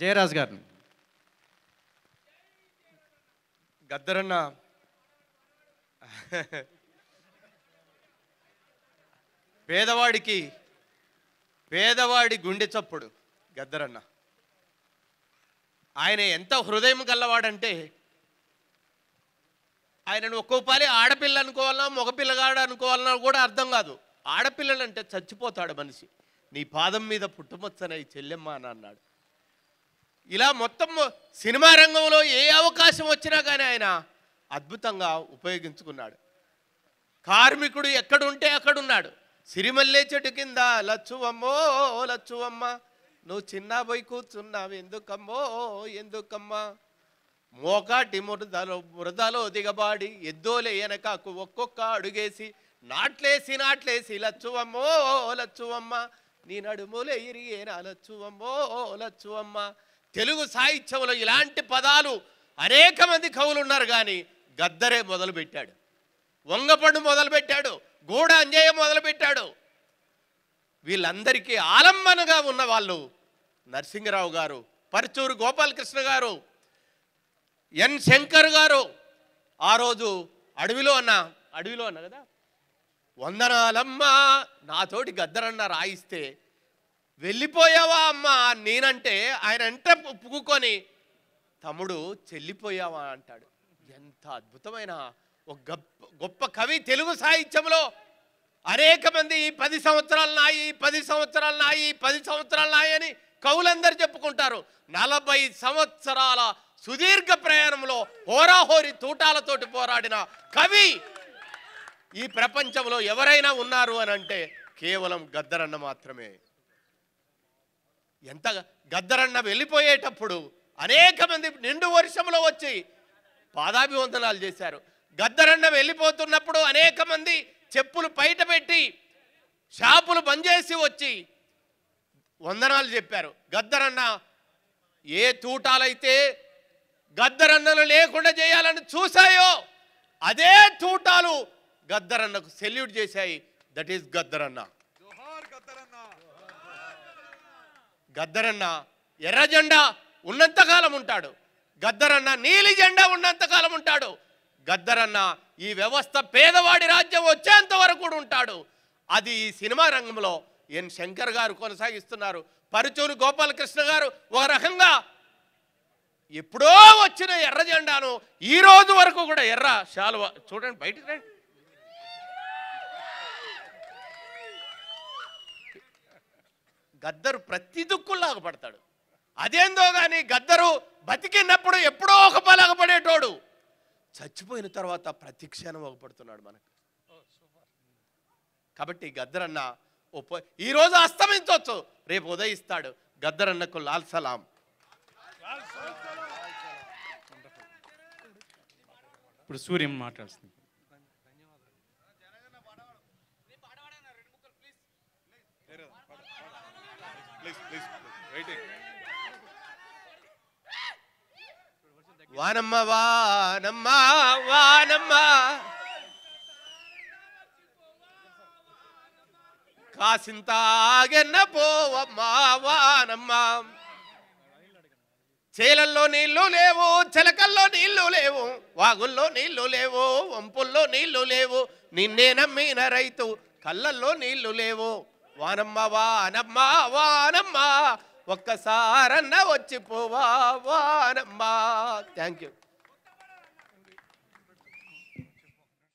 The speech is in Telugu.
జయరాజ్ గారిని గద్దరన్న పేదవాడికి పేదవాడి గుండె చప్పుడు గద్దరన్న ఆయన ఎంత హృదయం గల్లవాడంటే ఆయనను ఒక్కో పాలి ఆడపిల్ల అనుకోవాలన్నా మగపిల్లగాడు అనుకోవాలన్నా కూడా అర్థం కాదు ఆడపిల్లలంటే చచ్చిపోతాడు మనిషి నీ పాదం మీద పుట్టుమొచ్చనై చెల్లెమ్మ అని అన్నాడు ఇలా మొత్తం సినిమా రంగంలో ఏ అవకాశం వచ్చినా కానీ ఆయన అద్భుతంగా ఉపయోగించుకున్నాడు కార్మికుడు ఎక్కడుంటే అక్కడున్నాడు సిరిమల్లే చెట్టు కింద లచ్చువమ్మో లచ్చువమ్మ నువ్వు చిన్న పోయి కూర్చున్నావు ఎందుకమ్మో ఎందుకమ్మా మోకాటి మురదలో మురదలో దిగబాడి ఎద్దోలే వెనకకు ఒక్కొక్క అడుగేసి నాట్లేసి నాట్లేసి లచ్చువమ్మో లచ్చువమ్మ నీ నడుములే ఇరిగే నా లచ్చువమ్మో లచ్చువమ్మ తెలుగు సాహిత్యంలో ఇలాంటి పదాలు అనేక మంది కవులు ఉన్నారు కానీ గద్దరే మొదలుపెట్టాడు వంగపండు మొదలుపెట్టాడు గూడ అంజయ్య మొదలుపెట్టాడు వీళ్ళందరికీ ఆలంబనగా ఉన్న వాళ్ళు నరసింహరావు గారు పరుచూరు గోపాలకృష్ణ గారు ఎన్ శంకర్ గారు ఆ రోజు అడవిలో అన్న అడవిలో అన్న కదా వందనాలమ్మ నాతోటి గద్దరన్న రాయిస్తే వెళ్ళిపోయావా అమ్మా నేనంటే ఆయన ఎంట పుక్కుని తమ్ముడు చెల్లిపోయావా అంటాడు ఎంత అద్భుతమైన ఒక గొప్ప కవి తెలుగు సాహిత్యంలో అనేక మంది ఈ పది సంవత్సరాలు నాయి పది సంవత్సరాలు నాయి పది సంవత్సరాలు నాయి అని కవులందరూ చెప్పుకుంటారు నలభై సంవత్సరాల సుదీర్ఘ ప్రయాణంలో హోరాహోరి తూటాలతోటి పోరాడిన కవి ఈ ప్రపంచంలో ఎవరైనా ఉన్నారు అని అంటే కేవలం గద్దరన్న మాత్రమే ఎంత గద్దరన్న వెళ్ళిపోయేటప్పుడు అనేక మంది నిండు వర్షంలో వచ్చి పాదాభివందనాలు చేశారు గద్దరన్న వెళ్ళిపోతున్నప్పుడు అనేక మంది చెప్పులు బయట పెట్టి షాపులు చేసి వచ్చి వందనాలు చెప్పారు గద్దరన్న ఏ తూటాలైతే గద్దరన్నను లేకుండా చేయాలని చూశాయో అదే తూటాలు గద్దరన్నకు సెల్యూట్ చేశాయి దట్ ఈస్ గద్దరన్న గద్దరన్న ఎర్ర జెండా ఉన్నంతకాలం ఉంటాడు గద్దరన్న నీలి జెండా ఉన్నంతకాలం ఉంటాడు గద్దరన్న ఈ వ్యవస్థ పేదవాడి రాజ్యం వచ్చేంత వరకు కూడా ఉంటాడు అది ఈ సినిమా రంగంలో ఎన్ శంకర్ గారు కొనసాగిస్తున్నారు పరుచూరు గోపాలకృష్ణ గారు ఒక రకంగా ఎప్పుడో వచ్చిన ఎర్ర జెండాను ఈ రోజు వరకు కూడా ఎర్ర శాలువ చూడండి బయటకు రండి గద్దరు ప్రతి దుక్కుల్లాగా పడతాడు అదేందో కానీ గద్దరు బతికినప్పుడు ఎప్పుడో ఒక పలాగపడేటోడు చచ్చిపోయిన తర్వాత ప్రతి క్షణం పడుతున్నాడు మనకు కాబట్టి గద్దరన్న ఓ ఈరోజు అస్తమించవచ్చు రేపు ఉదయిస్తాడు గద్దరన్నకు లాల్ సలాం ఇప్పుడు సూర్యం మాట్లాడుతుంది వానమ్మ వానమ్మ వానమ్మ కాసింతాగన్న పోవమ్మా వానమ్మ చేలల్లో నీళ్లు లేవు చెలకల్లో నీళ్లు లేవు వాగుల్లో నీళ్లు లేవు వంపుల్లో నీళ్లు లేవు నిన్నే నమ్మిన రైతు కళ్ళల్లో నీళ్లు లేవు వానమ్మ వానమ్మ వానమ్మ ఒక్కసారన్న వచ్చి పోవా వానమ్మ థ్యాంక్ యూ